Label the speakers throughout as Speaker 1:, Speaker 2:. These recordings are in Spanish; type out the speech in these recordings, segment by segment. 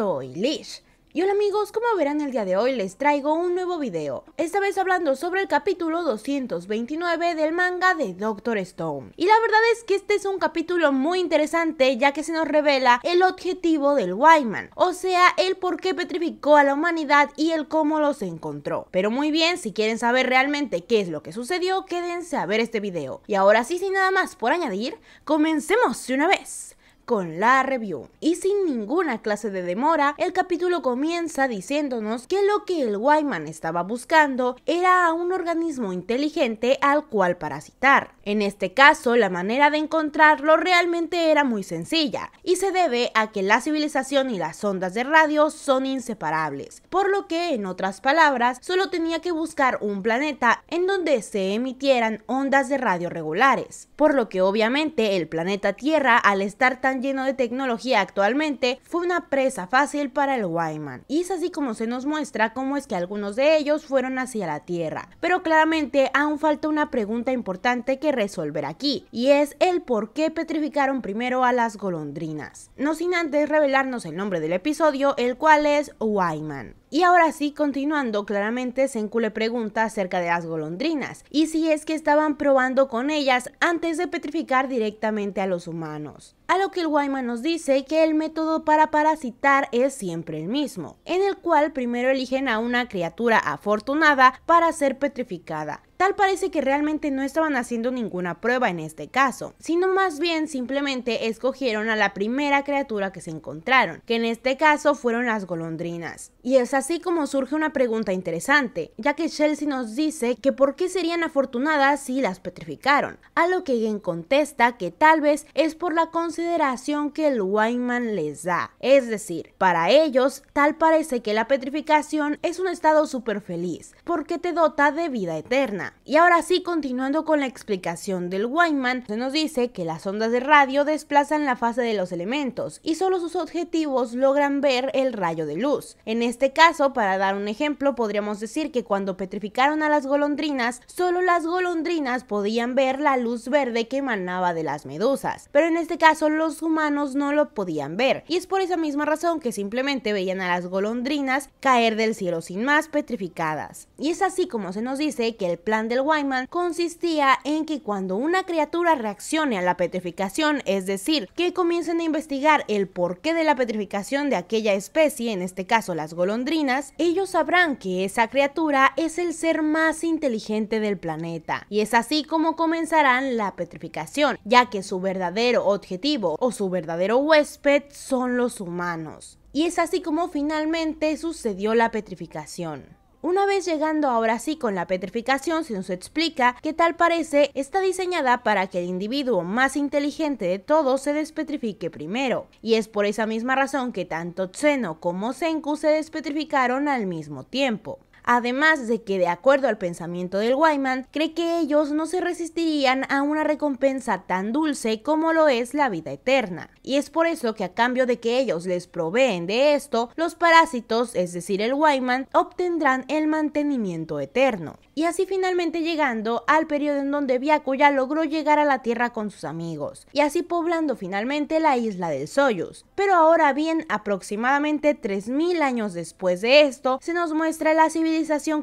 Speaker 1: soy Lish. Y hola amigos, como verán el día de hoy les traigo un nuevo video, esta vez hablando sobre el capítulo 229 del manga de Doctor Stone. Y la verdad es que este es un capítulo muy interesante ya que se nos revela el objetivo del Wyman, o sea el por qué petrificó a la humanidad y el cómo los encontró. Pero muy bien, si quieren saber realmente qué es lo que sucedió, quédense a ver este video. Y ahora sí, sin nada más por añadir, comencemos de una vez con la review. Y sin ninguna clase de demora, el capítulo comienza diciéndonos que lo que el Wyman estaba buscando era a un organismo inteligente al cual parasitar. En este caso, la manera de encontrarlo realmente era muy sencilla y se debe a que la civilización y las ondas de radio son inseparables, por lo que, en otras palabras, solo tenía que buscar un planeta en donde se emitieran ondas de radio regulares, por lo que obviamente el planeta Tierra al estar tan lleno de tecnología actualmente, fue una presa fácil para el Wyman. Y es así como se nos muestra cómo es que algunos de ellos fueron hacia la Tierra. Pero claramente aún falta una pregunta importante que resolver aquí, y es el por qué petrificaron primero a las golondrinas. No sin antes revelarnos el nombre del episodio, el cual es Wyman. Y ahora sí, continuando, claramente Senku le pregunta acerca de las golondrinas y si es que estaban probando con ellas antes de petrificar directamente a los humanos. A lo que el Wyman nos dice que el método para parasitar es siempre el mismo, en el cual primero eligen a una criatura afortunada para ser petrificada Tal parece que realmente no estaban haciendo ninguna prueba en este caso, sino más bien simplemente escogieron a la primera criatura que se encontraron, que en este caso fueron las golondrinas. Y es así como surge una pregunta interesante, ya que Chelsea nos dice que por qué serían afortunadas si las petrificaron, a lo que Gen contesta que tal vez es por la consideración que el Wyman les da, es decir, para ellos tal parece que la petrificación es un estado súper feliz, porque te dota de vida eterna y ahora sí, continuando con la explicación del Wyman, se nos dice que las ondas de radio desplazan la fase de los elementos y solo sus objetivos logran ver el rayo de luz. En este caso, para dar un ejemplo, podríamos decir que cuando petrificaron a las golondrinas, solo las golondrinas podían ver la luz verde que emanaba de las medusas, pero en este caso los humanos no lo podían ver, y es por esa misma razón que simplemente veían a las golondrinas caer del cielo sin más petrificadas. Y es así como se nos dice que el plan del Wyman consistía en que cuando una criatura reaccione a la petrificación, es decir, que comiencen a investigar el porqué de la petrificación de aquella especie, en este caso las golondrinas, ellos sabrán que esa criatura es el ser más inteligente del planeta. Y es así como comenzarán la petrificación, ya que su verdadero objetivo o su verdadero huésped son los humanos. Y es así como finalmente sucedió la petrificación. Una vez llegando ahora sí con la petrificación, se nos explica que tal parece está diseñada para que el individuo más inteligente de todos se despetrifique primero. Y es por esa misma razón que tanto Tseno como Senku se despetrificaron al mismo tiempo además de que de acuerdo al pensamiento del Wyman, cree que ellos no se resistirían a una recompensa tan dulce como lo es la vida eterna. Y es por eso que a cambio de que ellos les proveen de esto, los parásitos, es decir el Wyman, obtendrán el mantenimiento eterno. Y así finalmente llegando al periodo en donde Viacuya logró llegar a la Tierra con sus amigos, y así poblando finalmente la isla del Soyuz. Pero ahora bien, aproximadamente 3.000 años después de esto, se nos muestra la civilización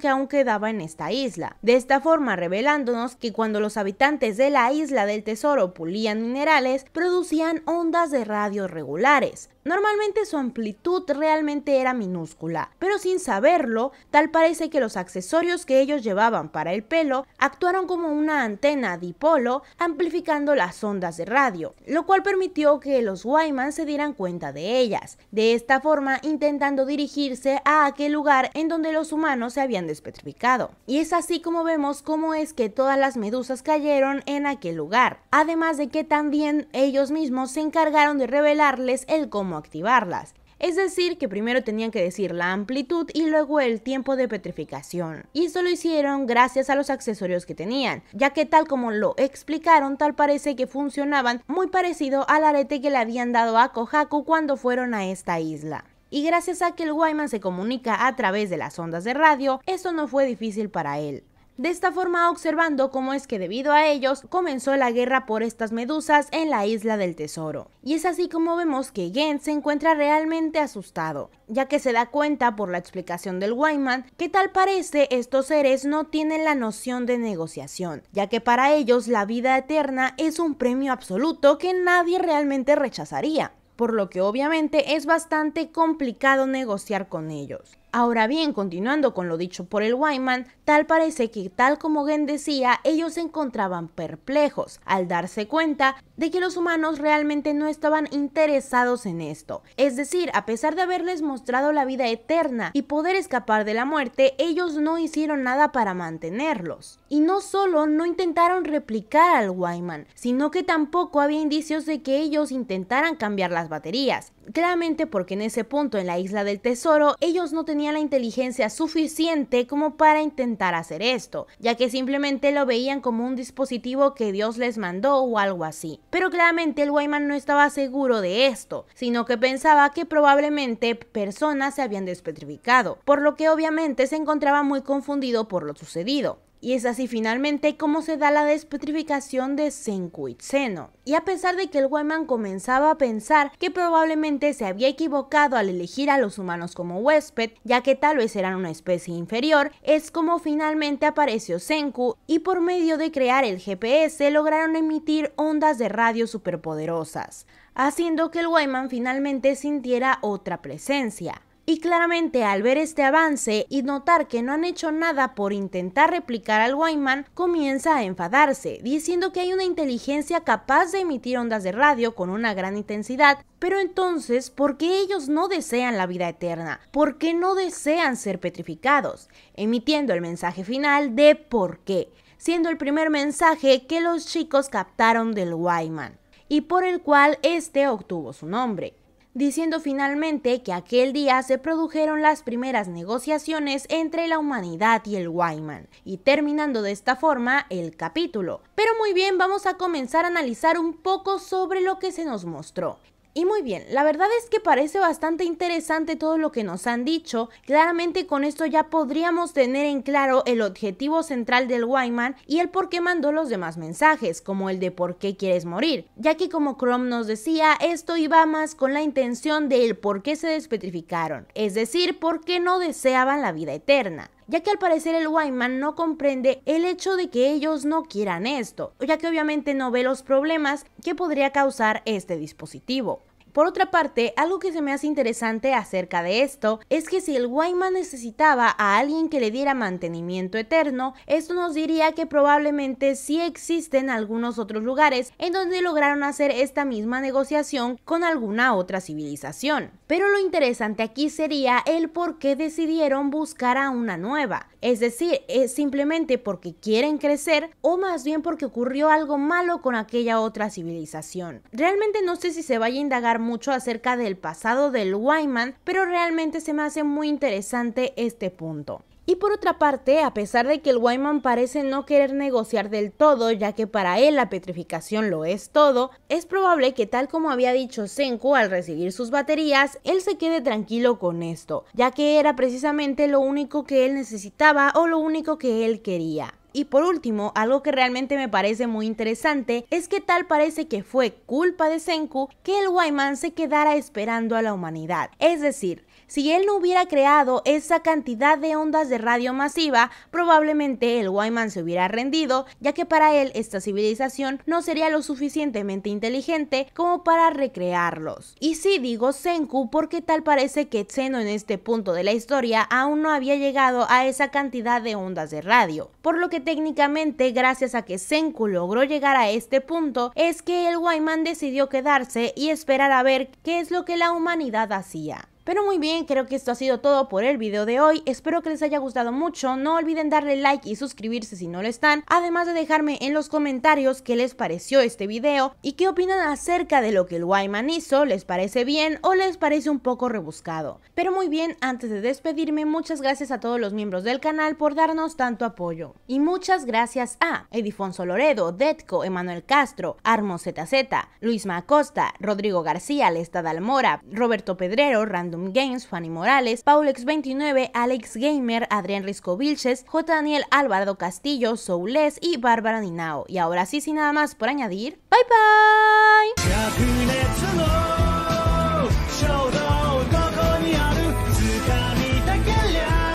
Speaker 1: que aún quedaba en esta isla, de esta forma revelándonos que cuando los habitantes de la isla del tesoro pulían minerales, producían ondas de radio regulares, Normalmente su amplitud realmente era minúscula, pero sin saberlo, tal parece que los accesorios que ellos llevaban para el pelo actuaron como una antena dipolo amplificando las ondas de radio, lo cual permitió que los Wyman se dieran cuenta de ellas, de esta forma intentando dirigirse a aquel lugar en donde los humanos se habían despetrificado. Y es así como vemos cómo es que todas las medusas cayeron en aquel lugar, además de que también ellos mismos se encargaron de revelarles el cómo activarlas. Es decir, que primero tenían que decir la amplitud y luego el tiempo de petrificación. Y eso lo hicieron gracias a los accesorios que tenían, ya que tal como lo explicaron, tal parece que funcionaban muy parecido al arete que le habían dado a Kohaku cuando fueron a esta isla. Y gracias a que el Wyman se comunica a través de las ondas de radio, eso no fue difícil para él de esta forma observando cómo es que debido a ellos comenzó la guerra por estas medusas en la isla del tesoro. Y es así como vemos que Gen se encuentra realmente asustado, ya que se da cuenta por la explicación del Wyman que tal parece estos seres no tienen la noción de negociación, ya que para ellos la vida eterna es un premio absoluto que nadie realmente rechazaría por lo que obviamente es bastante complicado negociar con ellos. Ahora bien, continuando con lo dicho por el Wyman, tal parece que, tal como Gen decía, ellos se encontraban perplejos al darse cuenta de que los humanos realmente no estaban interesados en esto. Es decir, a pesar de haberles mostrado la vida eterna y poder escapar de la muerte, ellos no hicieron nada para mantenerlos. Y no solo no intentaron replicar al Wyman, sino que tampoco había indicios de que ellos intentaran cambiar las baterías. Claramente porque en ese punto en la isla del tesoro ellos no tenían tenía la inteligencia suficiente como para intentar hacer esto, ya que simplemente lo veían como un dispositivo que Dios les mandó o algo así. Pero claramente el Wayman no estaba seguro de esto, sino que pensaba que probablemente personas se habían despetrificado, por lo que obviamente se encontraba muy confundido por lo sucedido. Y es así finalmente como se da la despetrificación de Senkuitseno. Y a pesar de que el Wayman comenzaba a pensar que probablemente se había equivocado al elegir a los humanos como huésped, ya que tal vez eran una especie inferior, es como finalmente apareció Senku y por medio de crear el GPS lograron emitir ondas de radio superpoderosas, haciendo que el Wayman finalmente sintiera otra presencia. Y claramente al ver este avance y notar que no han hecho nada por intentar replicar al Wyman, comienza a enfadarse, diciendo que hay una inteligencia capaz de emitir ondas de radio con una gran intensidad, pero entonces, ¿por qué ellos no desean la vida eterna? ¿Por qué no desean ser petrificados? Emitiendo el mensaje final de por qué, siendo el primer mensaje que los chicos captaron del Wyman y por el cual este obtuvo su nombre diciendo finalmente que aquel día se produjeron las primeras negociaciones entre la humanidad y el Wyman, y terminando de esta forma el capítulo. Pero muy bien, vamos a comenzar a analizar un poco sobre lo que se nos mostró. Y muy bien, la verdad es que parece bastante interesante todo lo que nos han dicho. Claramente con esto ya podríamos tener en claro el objetivo central del Wyman y el por qué mandó los demás mensajes, como el de por qué quieres morir, ya que como Chrome nos decía, esto iba más con la intención del por qué se despetrificaron, es decir, por qué no deseaban la vida eterna ya que al parecer el Wyman no comprende el hecho de que ellos no quieran esto, ya que obviamente no ve los problemas que podría causar este dispositivo. Por otra parte, algo que se me hace interesante acerca de esto es que si el Wayman necesitaba a alguien que le diera mantenimiento eterno, esto nos diría que probablemente sí existen algunos otros lugares en donde lograron hacer esta misma negociación con alguna otra civilización. Pero lo interesante aquí sería el por qué decidieron buscar a una nueva. Es decir, es simplemente porque quieren crecer o más bien porque ocurrió algo malo con aquella otra civilización. Realmente no sé si se vaya a indagar mucho acerca del pasado del Wyman, pero realmente se me hace muy interesante este punto. Y por otra parte, a pesar de que el Wyman parece no querer negociar del todo, ya que para él la petrificación lo es todo, es probable que tal como había dicho Senku al recibir sus baterías, él se quede tranquilo con esto, ya que era precisamente lo único que él necesitaba o lo único que él quería. Y por último, algo que realmente me parece muy interesante es que tal parece que fue culpa de Senku que el Wyman se quedara esperando a la humanidad. Es decir, si él no hubiera creado esa cantidad de ondas de radio masiva, probablemente el Wyman se hubiera rendido, ya que para él esta civilización no sería lo suficientemente inteligente como para recrearlos. Y sí digo Senku porque tal parece que Zeno en este punto de la historia aún no había llegado a esa cantidad de ondas de radio, por lo que técnicamente gracias a que Senku logró llegar a este punto es que el Wyman decidió quedarse y esperar a ver qué es lo que la humanidad hacía. Pero muy bien, creo que esto ha sido todo por el video de hoy. Espero que les haya gustado mucho. No olviden darle like y suscribirse si no lo están. Además de dejarme en los comentarios qué les pareció este video y qué opinan acerca de lo que el Wyman hizo. ¿Les parece bien o les parece un poco rebuscado? Pero muy bien, antes de despedirme, muchas gracias a todos los miembros del canal por darnos tanto apoyo. Y muchas gracias a Edifonso Loredo, Detco, Emanuel Castro, Armo ZZ, Luis Macosta, Rodrigo García, Lestad Almora, Roberto Pedrero, Random Games, Fanny Morales, Paulex29, Alex Gamer, Adrián Risco Vilches, J. Daniel Álvaro Castillo, Soules y Bárbara Ninao. Y ahora sí, sin nada más por añadir, bye bye.